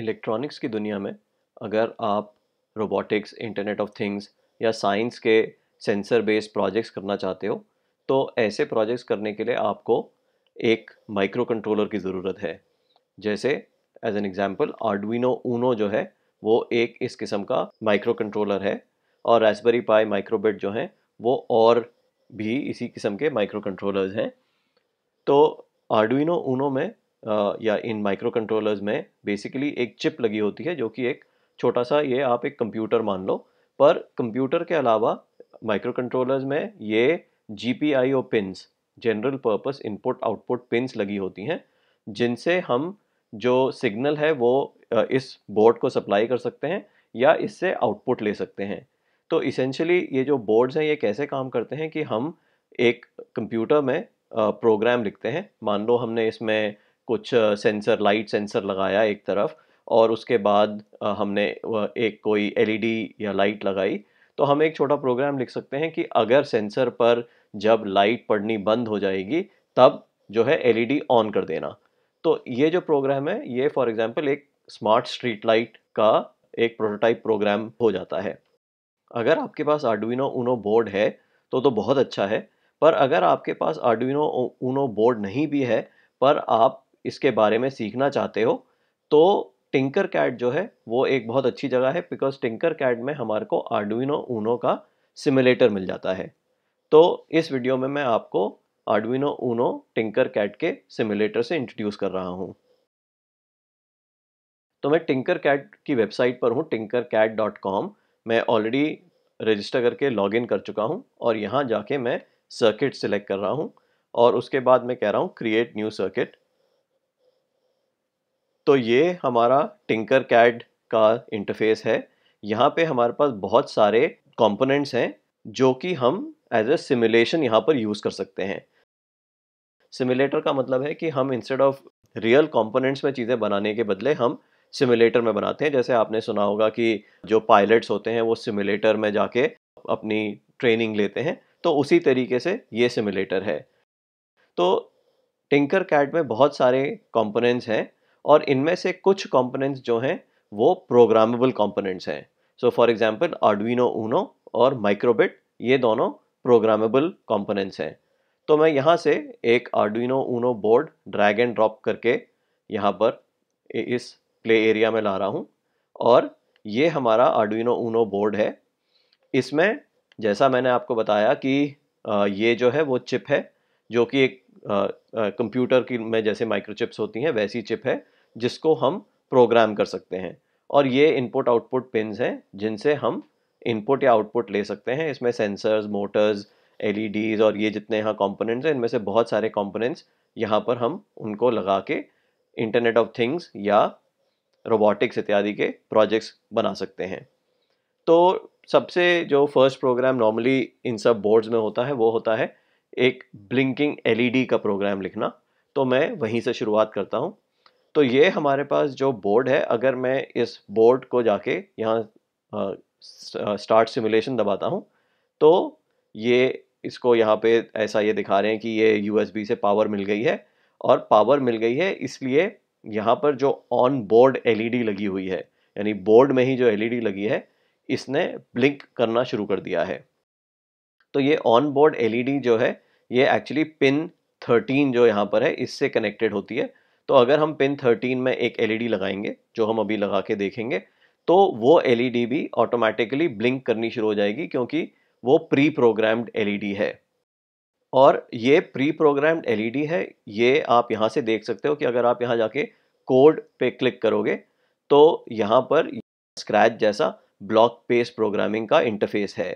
electronics की दुनिया में अगर आप रोबोटिक्स इंटरनेट ऑफ थिंग्स या साइंस के सेंसर बेस्ड प्रोजेक्ट्स करना चाहते हो तो ऐसे प्रोजेक्ट्स करने के लिए आपको एक माइक्रो कंट्रोलर की ज़रूरत है जैसे as an example Arduino Uno जो है वो एक इस किस्म का माइक्रो कंट्रोलर है और रेसबरी पाई माइक्रोबिट जो हैं वो और भी इसी किस्म के माइक्रो कंट्रोलर्स हैं तो आर्डविनो ऊनो में या इन माइक्रो कंट्रोलर्स में बेसिकली एक चिप लगी होती है जो कि एक छोटा सा ये आप एक कंप्यूटर मान लो पर कंप्यूटर के अलावा माइक्रो कंट्रोलर्स में ये G P I O pins general purpose input output pins लगी होती हैं जिनसे हम जो सिग्नल है वो इस बोर्ड को सप्लाई कर सकते हैं या इससे आउटपुट ले सकते हैं तो इसेंशली ये जो बोर्ड्स हैं ये कैसे काम करते हैं कि हम एक कंप्यूटर में प्रोग्राम लिखते हैं मान लो हमने इसमें कुछ सेंसर लाइट सेंसर लगाया एक तरफ और उसके बाद हमने एक कोई एलईडी या लाइट लगाई तो हम एक छोटा प्रोग्राम लिख सकते हैं कि अगर सेंसर पर जब लाइट पड़नी बंद हो जाएगी तब जो है एलईडी ऑन कर देना तो ये जो प्रोग्राम है ये फॉर एग्जांपल एक स्मार्ट स्ट्रीट लाइट का एक प्रोटोटाइप प्रोग्राम हो जाता है अगर आपके पास आडविनो ऊनो बोर्ड है तो तो बहुत अच्छा है पर अगर आपके पास आडविनो ऊनो बोर्ड नहीं भी है पर आप इसके बारे में सीखना चाहते हो तो टिंकर कैट जो है वो एक बहुत अच्छी जगह है बिकॉज टिंकर कैट में हमारे को आर्डुइनो ऊनो का सिमुलेटर मिल जाता है तो इस वीडियो में मैं आपको आर्डुइनो ऊनो टिंकर कैट के सिमुलेटर से इंट्रोड्यूस कर रहा हूँ तो मैं टिंकर कैट की वेबसाइट पर हूँ टिंकर कैट डॉट कॉम मैं ऑलरेडी रजिस्टर करके लॉग इन कर चुका हूँ और यहाँ जाके मैं सर्किट सिलेक्ट कर रहा हूँ और उसके बाद मैं कह रहा हूँ क्रिएट न्यू सर्किट तो ये हमारा टिंकर कैड का इंटरफेस है यहाँ पे हमारे पास बहुत सारे कंपोनेंट्स हैं जो कि हम एज ए सिमुलेशन यहाँ पर यूज़ कर सकते हैं सिमुलेटर का मतलब है कि हम इंस्टेड ऑफ रियल कंपोनेंट्स में चीज़ें बनाने के बदले हम सिमुलेटर में बनाते हैं जैसे आपने सुना होगा कि जो पायलट्स होते हैं वो सिमुलेटर में जाके अपनी ट्रेनिंग लेते हैं तो उसी तरीके से ये सिमुलेटर है तो टिंकर कैट में बहुत सारे कंपोनेंट्स हैं और इनमें से कुछ कंपोनेंट्स जो हैं वो प्रोग्रामेबल कंपोनेंट्स हैं so for example Arduino Uno और माइक्रोबिट ये दोनों प्रोग्रामेबल कंपोनेंट्स हैं तो मैं यहाँ से एक Arduino Uno board drag and drop करके यहाँ पर इस प्ले एरिया में ला रहा हूँ और ये हमारा आर्डविनो ऊनो बोर्ड है इसमें जैसा मैंने आपको बताया कि ये जो है वो चिप है जो कि एक कंप्यूटर की में जैसे माइक्रोचिप्स होती हैं वैसी चिप है जिसको हम प्रोग्राम कर सकते हैं और ये इनपुट आउटपुट पिनस हैं जिनसे हम इनपुट या आउटपुट ले सकते हैं इसमें सेंसर्स मोटर्स एल और ये जितने यहाँ कॉम्पोनेंट्स हैं इनमें से बहुत सारे कॉम्पोनेंट्स यहाँ पर हम उनको लगा के इंटरनेट ऑफ थिंग्स या रोबोटिक्स इत्यादि के प्रोजेक्ट्स बना सकते हैं तो सबसे जो फर्स्ट प्रोग्राम नॉर्मली इन सब बोर्ड्स में होता है वो होता है एक ब्लिंकिंग एलईडी e का प्रोग्राम लिखना तो मैं वहीं से शुरुआत करता हूँ तो ये हमारे पास जो बोर्ड है अगर मैं इस बोर्ड को जाके यहाँ स्टार्ट सिमुलेशन दबाता हूँ तो ये इसको यहाँ पे ऐसा ये दिखा रहे हैं कि ये यू से पावर मिल गई है और पावर मिल गई है इसलिए यहाँ पर जो ऑन बोर्ड एल लगी हुई है यानी बोर्ड में ही जो एल e लगी है इसने ब्लिंक करना शुरू कर दिया है तो ये ऑन बोर्ड एल जो है ये एक्चुअली पिन थर्टीन जो यहाँ पर है इससे कनेक्टेड होती है तो अगर हम पिन थर्टीन में एक एल e लगाएंगे जो हम अभी लगा के देखेंगे तो वो एल e भी ऑटोमेटिकली ब्लिंक करनी शुरू हो जाएगी क्योंकि वो प्री प्रोग्राम्ड एल है और ये प्री प्रोग्राम्ड एल है ये आप यहाँ से देख सकते हो कि अगर आप यहाँ जाके कोड पे क्लिक करोगे तो यहाँ पर स्क्रैच जैसा ब्लॉक पेस प्रोग्रामिंग का इंटरफेस है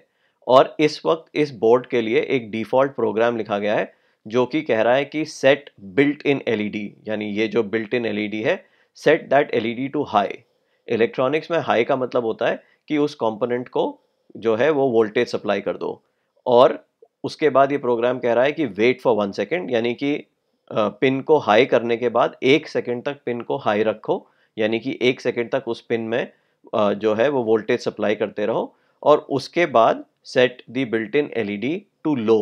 और इस वक्त इस बोर्ड के लिए एक डिफ़ॉल्ट प्रोग्राम लिखा गया है जो कि कह रहा है कि सेट बिल्ट इन एलईडी यानी ये जो बिल्ट इन एलईडी है set that LED to high electronics में हाई का मतलब होता है कि उस कंपोनेंट को जो है वो वोल्टेज सप्लाई कर दो और उसके बाद ये प्रोग्राम कह रहा है कि वेट फॉर वन सेकेंड यानी कि पिन को हाई करने के बाद एक सेकेंड तक पिन को हाई रखो यानी कि एक सेकेंड तक उस पिन में जो है वो वोल्टेज सप्लाई करते रहो और उसके बाद set the built in D to low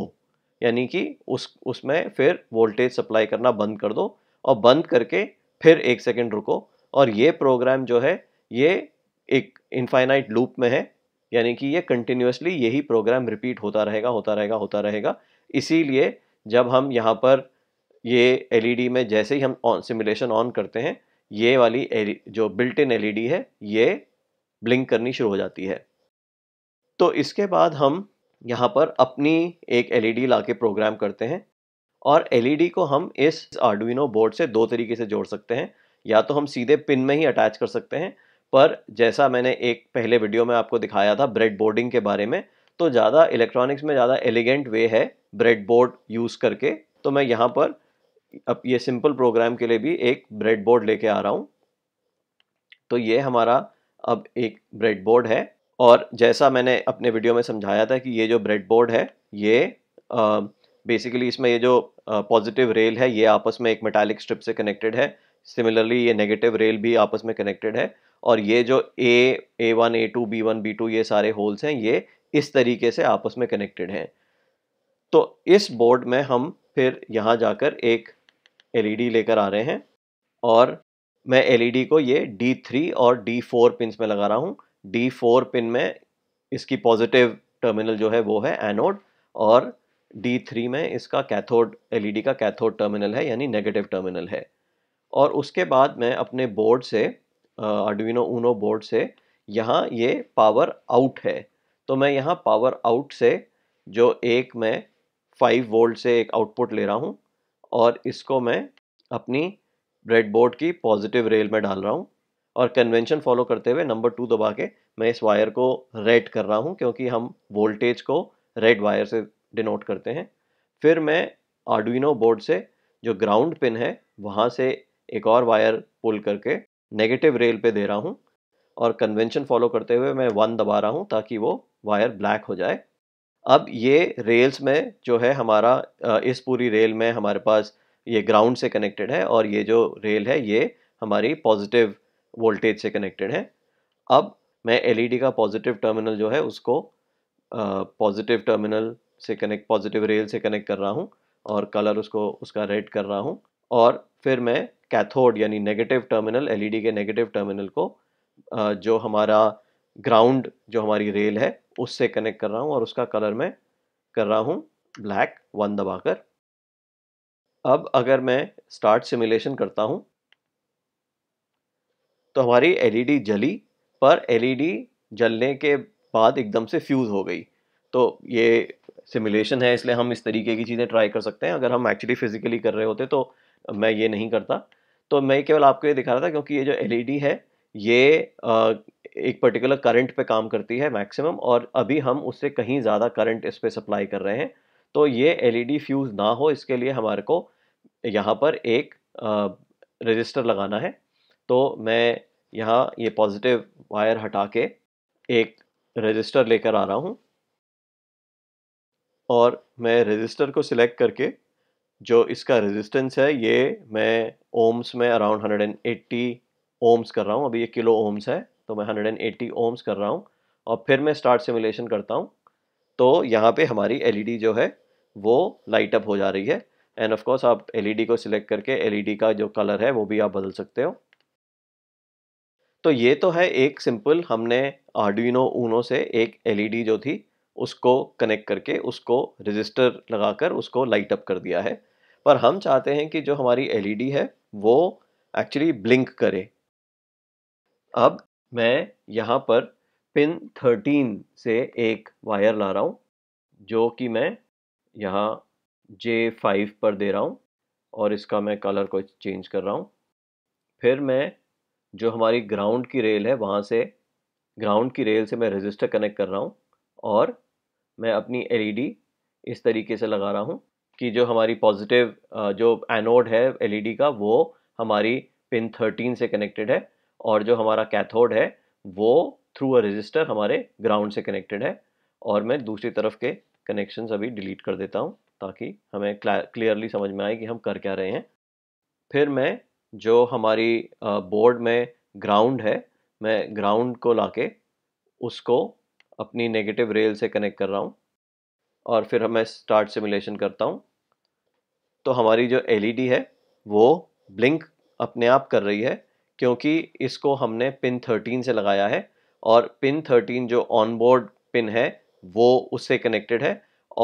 यानी कि उस उसमें फिर वोल्टेज सप्लाई करना बंद कर दो और बंद करके फिर एक सेकेंड रुको और ये प्रोग्राम जो है ये एक इनफाइनाइट लूप में है यानी कि ये कंटिन्यूसली यही प्रोग्राम रिपीट होता रहेगा होता रहेगा होता रहेगा इसीलिए जब हम यहाँ पर ये एलईडी e में जैसे ही हम ऑन सिमुलेशन ऑन करते हैं ये वाली e जो बिल्ट इन एलईडी है ये ब्लिंक करनी शुरू हो जाती है तो इसके बाद हम यहाँ पर अपनी एक एलईडी e लाके प्रोग्राम करते हैं और एलईडी e को हम इस आर्डुइनो बोर्ड से दो तरीके से जोड़ सकते हैं या तो हम सीधे पिन में ही अटैच कर सकते हैं पर जैसा मैंने एक पहले वीडियो में आपको दिखाया था ब्रेड बोर्डिंग के बारे में तो ज़्यादा इलेक्ट्रॉनिक्स में ज़्यादा एलिगेंट वे है ब्रेड बोर्ड यूज़ करके तो मैं यहाँ पर अब ये सिंपल प्रोग्राम के लिए भी एक ब्रेड बोर्ड लेके आ रहा हूँ तो ये हमारा अब एक ब्रेड बोर्ड है और जैसा मैंने अपने वीडियो में समझाया था कि ये जो ब्रेड बोर्ड है ये बेसिकली इसमें ये जो पॉजिटिव रेल है ये आपस में एक मेटालिक स्ट्रिप से कनेक्टेड है सिमिलरली ये नेगेटिव रेल भी आपस में कनेक्टेड है और ये जो A A one A two B one B two ये सारे होल्स हैं ये इस तरीके से आपस में कनेक्टेड हैं तो इस बोर्ड में हम फिर यहाँ जाकर एक एलईडी e लेकर आ रहे हैं और मैं एलईडी e को ये थ्री और फोर पिंस में लगा रहा हूँ डी फोर पिन में इसकी पॉजिटिव टर्मिनल जो है वो है एनोड और डी थ्री में इसका कैथोड एलईडी e का कैथोड टर्मिनल है यानी नेगेटिव टर्मिनल है और उसके बाद मैं अपने बोर्ड से अडविनो ऊनो बोर्ड से यहाँ ये पावर आउट है तो मैं यहाँ पावर आउट से जो एक मैं फाइव वोल्ट से एक आउटपुट ले रहा हूँ और इसको मैं अपनी ब्रेडबोर्ड की पॉजिटिव रेल में डाल रहा हूँ और कन्वेंशन फॉलो करते हुए नंबर टू दबा के मैं इस वायर को रेड कर रहा हूँ क्योंकि हम वोल्टेज को रेड वायर से डिनोट करते हैं फिर मैं आर्डुइनो बोर्ड से जो ग्राउंड पिन है वहाँ से एक और वायर पुल करके नेगेटिव रेल पे दे रहा हूँ और कन्वेंशन फॉलो करते हुए मैं वन दबा रहा हूँ ताकि वो वायर ब्लैक हो जाए अब ये रेल्स में जो है हमारा इस पूरी रेल में हमारे पास ये ग्राउंड से कनेक्टेड है और ये जो रेल है ये हमारी पॉजिटिव वोल्टेज से कनेक्टेड है अब मैं एलईडी e का पॉजिटिव टर्मिनल जो है उसको पॉजिटिव टर्मिनल से कनेक्ट पॉजिटिव रेल से कनेक्ट कर रहा हूँ और कलर उसको उसका रेड कर रहा हूँ और फिर मैं कैथोड यानी नेगेटिव टर्मिनल एलईडी के नेगेटिव टर्मिनल को जो हमारा ग्राउंड जो हमारी रेल है उससे कनेक्ट कर रहा हूँ और उसका कलर मैं कर रहा हूँ ब्लैक वन दबाकर अब अगर मैं स्टार्ट सिमुलेशन करता हूँ तो हमारी एलईडी e जली पर एलईडी e जलने के बाद एकदम से फ्यूज़ हो गई तो ये सिमुलेशन है इसलिए हम इस तरीके की चीज़ें ट्राई कर सकते हैं अगर हम एक्चुअली फ़िज़िकली कर रहे होते तो मैं ये नहीं करता तो मैं केवल आपको ये दिखा रहा था क्योंकि ये जो एलईडी e है ये एक पर्टिकुलर करंट पे काम करती है मैक्सिमम और अभी हम उससे कहीं ज़्यादा करंट इस पर सप्लाई कर रहे हैं तो ये एल फ्यूज़ ना हो इसके लिए हमारे को यहाँ पर एक रजिस्टर लगाना है तो मैं यहाँ ये पॉजिटिव वायर हटा के एक रजिस्टर लेकर आ रहा हूँ और मैं रजिस्टर को सिलेक्ट करके जो इसका रेजिस्टेंस है ये मैं ओम्स में अराउंड 180 ओम्स कर रहा हूँ अभी ये किलो ओम्स है तो मैं 180 ओम्स कर रहा हूँ और फिर मैं स्टार्ट सिमुलेशन करता हूँ तो यहाँ पे हमारी एलईडी e जो है वो लाइट अप हो जा रही है एंड ऑफ कोर्स आप एलईडी e को सिलेक्ट करके एलईडी e का जो कलर है वो भी आप बदल सकते हो तो ये तो है एक सिंपल हमने आर्डुइनो ऊनो से एक एलईडी e जो थी उसको कनेक्ट करके उसको रजिस्टर लगाकर उसको लाइट अप कर दिया है पर हम चाहते हैं कि जो हमारी एलईडी e है वो एक्चुअली ब्लिंक करे अब मैं यहाँ पर पिन 13 से एक वायर ला रहा हूँ जो कि मैं यहाँ J5 पर दे रहा हूँ और इसका मैं कलर को चेंज कर रहा हूँ फिर मैं जो हमारी ग्राउंड की रेल है वहाँ से ग्राउंड की रेल से मैं रजिस्टर कनेक्ट कर रहा हूँ और मैं अपनी एलईडी e इस तरीके से लगा रहा हूँ कि जो हमारी पॉजिटिव जो एनोड है एलईडी e का वो हमारी पिन 13 से कनेक्टेड है और जो हमारा कैथोड है वो थ्रू अ रजिस्टर हमारे ग्राउंड से कनेक्टेड है और मैं दूसरी तरफ के कनेक्शन अभी डिलीट कर देता हूँ ताकि हमें क्लियरली समझ में आए कि हम कर क्या रहे हैं फिर मैं जो हमारी बोर्ड में ग्राउंड है मैं ग्राउंड को लाके उसको अपनी नेगेटिव रेल से कनेक्ट कर रहा हूँ और फिर मैं स्टार्ट सिमुलेशन करता हूँ तो हमारी जो एलईडी e है वो ब्लिंक अपने आप कर रही है क्योंकि इसको हमने पिन 13 से लगाया है और पिन 13 जो ऑन बोर्ड पिन है वो उससे कनेक्टेड है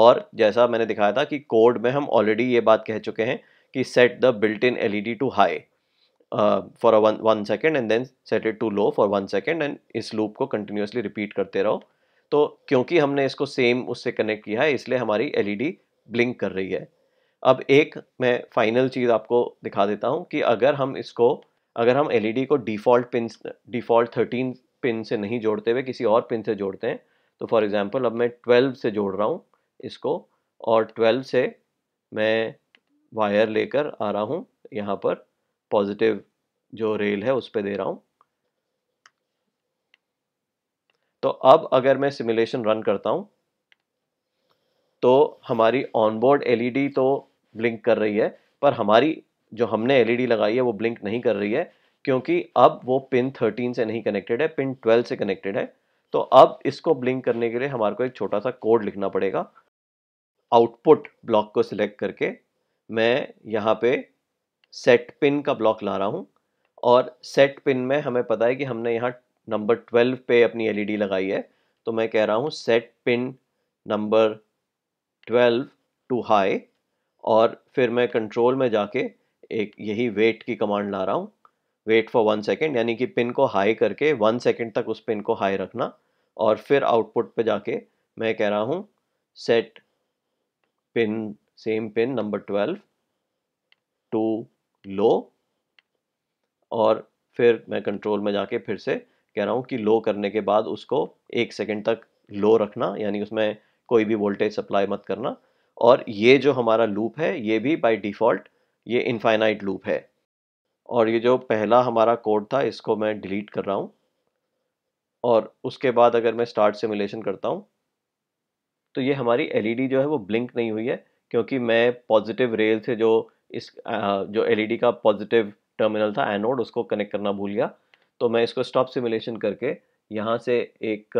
और जैसा मैंने दिखाया था कि कोड में हम ऑलरेडी ये बात कह चुके हैं कि set the built in L to high uh, for a one one second and then set it to low for one second and इस loop को continuously repeat करते रहो तो क्योंकि हमने इसको सेम उससे कनेक्ट किया है इसलिए हमारी e blink ब्लिंक कर रही है अब एक मैं फाइनल चीज़ आपको दिखा देता हूँ कि अगर हम इसको अगर हम एल ई डी को default pin default thirteen pin से नहीं जोड़ते हुए किसी और पिन से जोड़ते हैं तो फॉर एग्ज़ाम्पल अब मैं ट्वेल्व से जोड़ रहा हूँ इसको और ट्वेल्व से मैं वायर लेकर आ रहा हूँ यहाँ पर पॉजिटिव जो रेल है उस पर दे रहा हूँ तो अब अगर मैं सिमुलेशन रन करता हूँ तो हमारी ऑनबोर्ड एलईडी e तो ब्लिंक कर रही है पर हमारी जो हमने एलईडी e लगाई है वो ब्लिंक नहीं कर रही है क्योंकि अब वो पिन 13 से नहीं कनेक्टेड है पिन 12 से कनेक्टेड है तो अब इसको ब्लिंक करने के लिए हमारे को एक छोटा सा कोड लिखना पड़ेगा आउटपुट ब्लॉक को सिलेक्ट करके मैं यहाँ पे सेट पिन का ब्लॉक ला रहा हूँ और सेट पिन में हमें पता है कि हमने यहाँ नंबर ट्वेल्व पे अपनी एलईडी e लगाई है तो मैं कह रहा हूँ set pin number twelve to high और फिर मैं कंट्रोल में जाके एक यही वेट की कमांड ला रहा हूँ वेट फॉर वन सेकेंड यानी कि पिन को हाई करके वन सेकेंड तक उस पिन को हाई रखना और फिर आउटपुट पे जाके मैं कह रहा हूँ set pin same pin number twelve to low और फिर मैं कंट्रोल में जाके फिर से कह रहा हूँ कि लो करने के बाद उसको एक सेकेंड तक लो रखना यानी उसमें कोई भी वोल्टेज सप्लाई मत करना और ये जो हमारा लूप है ये भी बाय डिफ़ॉल्ट ये इनफाइनाइट लूप है और ये जो पहला हमारा कोड था इसको मैं डिलीट कर रहा हूँ और उसके बाद अगर मैं स्टार्ट सिमुलेशन करता हूँ तो ये हमारी एलईडी e जो है वो ब्लिंक नहीं हुई है क्योंकि मैं पॉजिटिव रेल से जो इस जो एलईडी e का पॉजिटिव टर्मिनल था एनोड उसको कनेक्ट करना भूल गया तो मैं इसको स्टॉप सिमुलेशन करके यहाँ से एक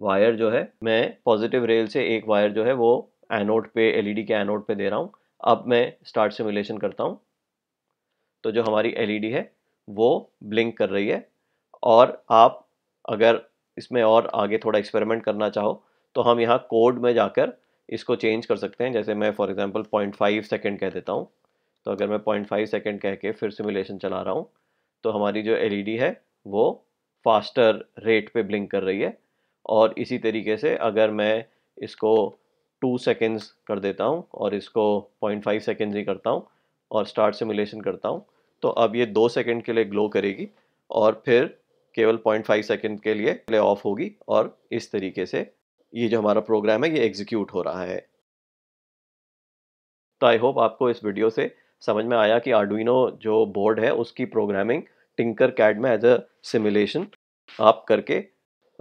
वायर जो है मैं पॉजिटिव रेल से एक वायर जो है वो एनोड पे एलईडी e के एनोड पे दे रहा हूँ अब मैं स्टार्ट सिमुलेशन करता हूँ तो जो हमारी एलईडी e है वो ब्लिंक कर रही है और आप अगर इसमें और आगे थोड़ा एक्सपेरिमेंट करना चाहो तो हम यहाँ कोड में जाकर इसको चेंज कर सकते हैं जैसे मैं फॉर एग्जांपल 0.5 सेकंड कह देता हूँ तो अगर मैं 0.5 सेकेंड कह के फिर सिमुलेशन चला रहा हूँ तो हमारी जो एलईडी है वो फास्टर रेट पे ब्लिंक कर रही है और इसी तरीके से अगर मैं इसको टू सेकेंड्स कर देता हूँ और इसको पॉइंट फाइव सेकेंड्स ही करता हूँ और स्टार्ट सिमुलेशन करता हूँ तो अब ये दो सेकेंड के लिए ग्लो करेगी और फिर केवल पॉइंट फाइव सेकेंड के लिए प्ले ऑफ होगी और इस तरीके से ये जो हमारा प्रोग्राम है ये एग्जीक्यूट हो रहा है तो आई होप आपको इस वीडियो से समझ में आया कि आर्डुइनो जो बोर्ड है उसकी प्रोग्रामिंग टिंकर कैड में एज अ सिमुलेशन आप करके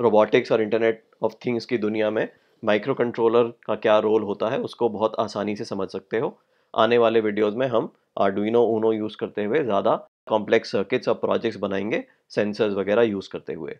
रोबोटिक्स और इंटरनेट ऑफ थिंग्स की दुनिया में माइक्रो कंट्रोलर का क्या रोल होता है उसको बहुत आसानी से समझ सकते हो आने वाले वीडियोस में हम आर्डुइनो ऊनो यूज़ करते हुए ज़्यादा कॉम्प्लेक्स सर्किट्स और प्रोजेक्ट्स बनाएंगे सेंसर्स वगैरह यूज़ करते हुए